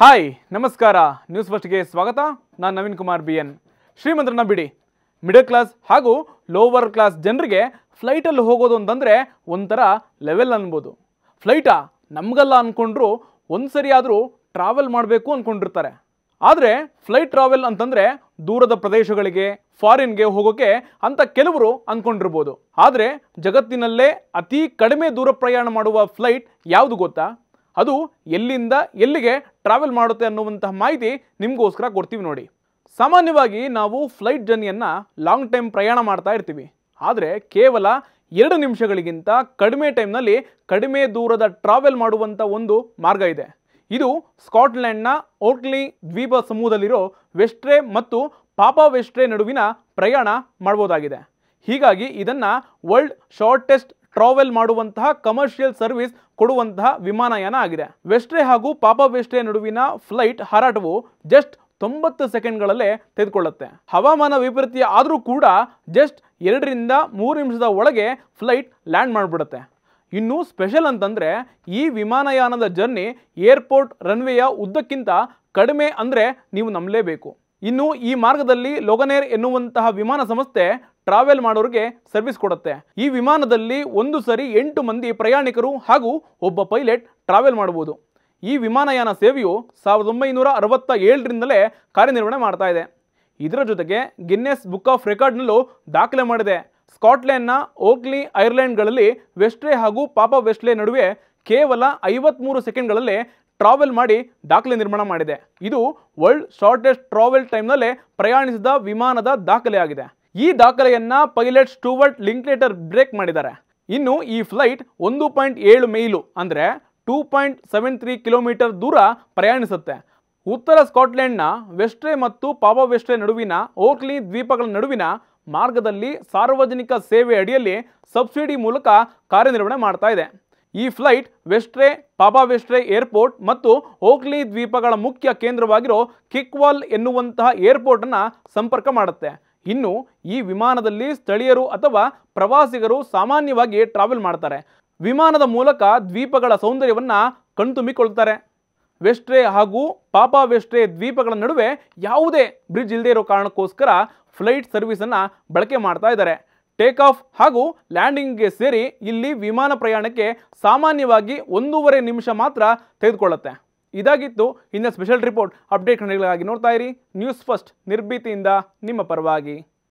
hi ನಮಸ್ಕಾರ news ಫಸ್ಟ್ಗೆ ಸ್ವಾಗತ ನಾನು ನವೀನ್ ಕುಮಾರ್ ಬಿ ಎನ್ ಶ್ರೀಮಂತರನ್ನ ಬಿಡಿ ಮಿಡಲ್ ಕ್ಲಾಸ್ ಹಾಗೂ ಲೋವರ್ ಕ್ಲಾಸ್ ಜನರಿಗೆ ಫ್ಲೈಟಲ್ಲಿ ಹೋಗೋದು ಅಂತಂದರೆ ಒಂಥರ ಲೆವೆಲ್ ಅನ್ಬೋದು ಫ್ಲೈಟಾ ನಮಗಲ್ಲ ಅಂದ್ಕೊಂಡ್ರೂ ಒಂದು ಸರಿ ಆದರೂ ಟ್ರಾವೆಲ್ ಮಾಡಬೇಕು ಅಂದ್ಕೊಂಡಿರ್ತಾರೆ ಆದರೆ ಫ್ಲೈಟ್ ಟ್ರಾವೆಲ್ ಅಂತಂದರೆ ದೂರದ ಪ್ರದೇಶಗಳಿಗೆ ಫಾರಿನ್ಗೆ ಹೋಗೋಕ್ಕೆ ಅಂತ ಕೆಲವರು ಅಂದ್ಕೊಂಡಿರ್ಬೋದು ಆದರೆ ಜಗತ್ತಿನಲ್ಲೇ ಅತಿ ಕಡಿಮೆ ದೂರ ಪ್ರಯಾಣ ಮಾಡುವ ಫ್ಲೈಟ್ ಯಾವುದು ಗೊತ್ತಾ ಅದು ಎಲ್ಲಿಂದ ಎಲ್ಲಿಗೆ ಟ್ರಾವೆಲ್ ಮಾಡುತ್ತೆ ಅನ್ನುವಂತಹ ಮಾಹಿತಿ ನಿಮಗೋಸ್ಕರ ಕೊಡ್ತೀವಿ ನೋಡಿ ಸಾಮಾನ್ಯವಾಗಿ ನಾವು ಫ್ಲೈಟ್ ಜರ್ನಿಯನ್ನು ಲಾಂಗ್ ಟೈಮ್ ಪ್ರಯಾಣ ಮಾಡ್ತಾ ಇರ್ತೀವಿ ಆದರೆ ಕೇವಲ ಎರಡು ನಿಮಿಷಗಳಿಗಿಂತ ಕಡಿಮೆ ಟೈಮ್ನಲ್ಲಿ ಕಡಿಮೆ ದೂರದ ಟ್ರಾವೆಲ್ ಮಾಡುವಂಥ ಒಂದು ಮಾರ್ಗ ಇದೆ ಇದು ಸ್ಕಾಟ್ಲೆಂಡ್ನ ಓಟ್ಲಿ ದ್ವೀಪ ಸಮೂಹದಲ್ಲಿರೋ ವೆಸ್ಟ್ರೇ ಮತ್ತು ಪಾಪಾ ವೆಸ್ಟ್ರೇ ನಡುವಿನ ಪ್ರಯಾಣ ಮಾಡ್ಬೋದಾಗಿದೆ ಹೀಗಾಗಿ ಇದನ್ನು ವರ್ಲ್ಡ್ ಶಾರ್ಟೆಸ್ಟ್ ಟ್ರಾವೆಲ್ ಮಾಡುವಂತಹ ಕಮರ್ಷಿಯಲ್ ಸರ್ವಿಸ್ ಕೊಡುವಂತಹ ವಿಮಾನಯಾನ ಆಗಿದೆ ವೆಸ್ಟ್ರೆ ಹಾಗೂ ಪಾಪ ವೆಸ್ಟ್ರೆ ನಡುವಿನ ಫ್ಲೈಟ್ ಹಾರಾಟವು ಜಸ್ಟ್ ತೊಂಬತ್ತು ಸೆಕೆಂಡ್ಗಳಲ್ಲೇ ತೆಗೆದುಕೊಳ್ಳುತ್ತೆ ಹವಾಮಾನ ವೈಪರೀತ್ಯ ಆದರೂ ಕೂಡ ಜಸ್ಟ್ ಎರಡರಿಂದ ಮೂರು ನಿಮಿಷದ ಒಳಗೆ ಫ್ಲೈಟ್ ಲ್ಯಾಂಡ್ ಮಾಡಿಬಿಡುತ್ತೆ ಇನ್ನು ಸ್ಪೆಷಲ್ ಅಂತಂದರೆ ಈ ವಿಮಾನಯಾನದ ಜರ್ನಿ ಏರ್ಪೋರ್ಟ್ ರನ್ವೇಯ ಉದ್ದಕ್ಕಿಂತ ಕಡಿಮೆ ಅಂದರೆ ನೀವು ನಂಬಲೇಬೇಕು ಇನ್ನು ಈ ಮಾರ್ಗದಲ್ಲಿ ಲೋಗನೇರ್ ಎನ್ನುವಂತಹ ವಿಮಾನ ಸಂಸ್ಥೆ ಟ್ರಾವೆಲ್ ಮಾಡೋರಿಗೆ ಸರ್ವಿಸ್ ಕೊಡುತ್ತೆ ಈ ವಿಮಾನದಲ್ಲಿ ಒಂದು ಸರಿ ಎಂಟು ಮಂದಿ ಪ್ರಯಾಣಿಕರು ಹಾಗೂ ಒಬ್ಬ ಪೈಲಟ್ ಟ್ರಾವೆಲ್ ಮಾಡಬಹುದು ಈ ವಿಮಾನಯಾನ ಸೇವೆಯು ಸಾವಿರದ ಒಂಬೈನೂರ ಅರವತ್ತ ಏಳರಿಂದಲೇ ಕಾರ್ಯನಿರ್ವಹಣೆ ಮಾಡ್ತಾ ಇದೆ ಇದರ ಜೊತೆಗೆ ಗಿನ್ನೆಸ್ ಬುಕ್ ಆಫ್ ರೆಕಾರ್ಡ್ನಲ್ಲೂ ದಾಖಲೆ ಮಾಡಿದೆ ಸ್ಕಾಟ್ಲೆಂಡ್ನ ಓಕ್ಲಿ ಐರ್ಲೆಂಡ್ಗಳಲ್ಲಿ ವೆಸ್ಟ್ರೇ ಹಾಗೂ ಪಾಪ ವೆಸ್ಟ್ಲೆ ನಡುವೆ ಕೇವಲ ಐವತ್ತ್ಮೂರು ಸೆಕೆಂಡ್ಗಳಲ್ಲಿ ಟ್ರಾವೆಲ್ ಮಾಡಿ ದಾಖಲೆ ನಿರ್ಮಾಣ ಮಾಡಿದೆ ಇದು ವರ್ಲ್ಡ್ ಶಾರ್ಟೆಸ್ಟ್ ಟ್ರಾವೆಲ್ ಟೈಮ್ನಲ್ಲೇ ಪ್ರಯಾಣಿಸಿದ ವಿಮಾನದ ದಾಖಲೆ ಆಗಿದೆ ಈ ದಾಖಲೆಯನ್ನು ಪೈಲಟ್ ಸ್ಟೂವರ್ಟ್ ಲಿಂಕ್ಲೇಟರ್ ಬ್ರೇಕ್ ಮಾಡಿದ್ದಾರೆ ಇನ್ನು ಈ ಫ್ಲೈಟ್ ಒಂದು ಪಾಯಿಂಟ್ ಏಳು ಮೈಲು ಅಂದರೆ two point seven three kilometre ದೂರ ಪ್ರಯಾಣಿಸುತ್ತೆ ಉತ್ತರ ಸ್ಕಾಟ್ಲೆಂಡ್ನ ವೆಸ್ಟ್ರೇ ಮತ್ತು ಪಾವ ವೆಸ್ಟ್ರೇ ನಡುವಿನ ಓಕ್ಲಿ ದ್ವೀಪಗಳ ನಡುವಿನ ಮಾರ್ಗದಲ್ಲಿ ಸಾರ್ವಜನಿಕ ಸೇವೆ ಅಡಿಯಲ್ಲಿ ಸಬ್ಸಿಡಿ ಮೂಲಕ ಕಾರ್ಯನಿರ್ವಹಣೆ ಮಾಡ್ತಾ ಇದೆ ಈ ಫ್ಲೈಟ್ ವೆಸ್ಟ್ರೇ ಪಾಬಾ ವೆಸ್ಟ್ರೇ ಏರ್ಪೋರ್ಟ್ ಮತ್ತು ಓಕ್ಲಿ ದ್ವೀಪಗಳ ಮುಖ್ಯ ಕೇಂದ್ರವಾಗಿರೋ ಕಿಕ್ವಾಲ್ ಎನ್ನುವಂತಹ ಏರ್ಪೋರ್ಟನ್ನು ಸಂಪರ್ಕ ಮಾಡುತ್ತೆ ಇನ್ನು ಈ ವಿಮಾನದಲ್ಲಿ ಸ್ಥಳೀಯರು ಅಥವಾ ಪ್ರವಾಸಿಗರು ಸಾಮಾನ್ಯವಾಗಿ ಟ್ರಾವೆಲ್ ಮಾಡ್ತಾರೆ ವಿಮಾನದ ಮೂಲಕ ದ್ವೀಪಗಳ ಸೌಂದರ್ಯವನ್ನು ಕಣ್ತುಂಬಿಕೊಳ್ತಾರೆ ವೆಸ್ಟ್ರೇ ಹಾಗೂ ಪಾಪಾ ವೆಸ್ಟ್ರೇ ದ್ವೀಪಗಳ ನಡುವೆ ಯಾವುದೇ ಬ್ರಿಡ್ಜ್ ಇಲ್ಲದೇ ಇರೋ ಕಾರಣಕ್ಕೋಸ್ಕರ ಫ್ಲೈಟ್ ಸರ್ವಿಸನ್ನು ಬಳಕೆ ಮಾಡ್ತಾ ಇದ್ದಾರೆ ಟೇಕ್ ಆಫ್ ಹಾಗೂ ಲ್ಯಾಂಡಿಂಗ್ಗೆ ಸೇರಿ ಇಲ್ಲಿ ವಿಮಾನ ಪ್ರಯಾಣಕ್ಕೆ ಸಾಮಾನ್ಯವಾಗಿ ಒಂದೂವರೆ ನಿಮಿಷ ಮಾತ್ರ ತೆಗೆದುಕೊಳ್ಳುತ್ತೆ ಇದಾಗಿತ್ತು ಇನ್ನ ಸ್ಪೆಷಲ್ ರಿಪೋರ್ಟ್ ಅಪ್ಡೇಟ್ ಖಂಡಗಳಿಗಾಗಿ ನೋಡ್ತಾ ಇರಿ ನ್ಯೂಸ್ ಫಸ್ಟ್ ನಿರ್ಭೀತಿಯಿಂದ ನಿಮ್ಮ ಪರವಾಗಿ